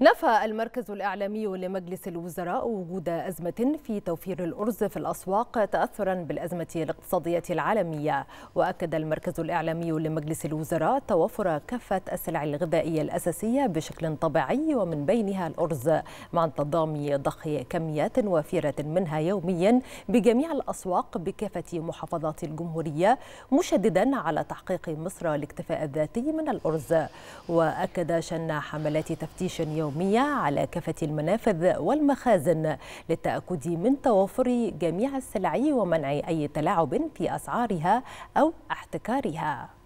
نفى المركز الإعلامي لمجلس الوزراء وجود أزمة في توفير الأرز في الأسواق تأثرا بالأزمة الاقتصادية العالمية وأكد المركز الإعلامي لمجلس الوزراء توفر كافة السلع الغذائية الأساسية بشكل طبيعي ومن بينها الأرز مع انتظام ضخ كميات وافرة منها يوميا بجميع الأسواق بكافة محافظات الجمهورية مشددا على تحقيق مصر الاكتفاء الذاتي من الأرز وأكد شن حملات تفتيش يوم اليومية على كافة المنافذ والمخازن للتأكد من توافر جميع السلع ومنع أي تلاعب في أسعارها أو احتكارها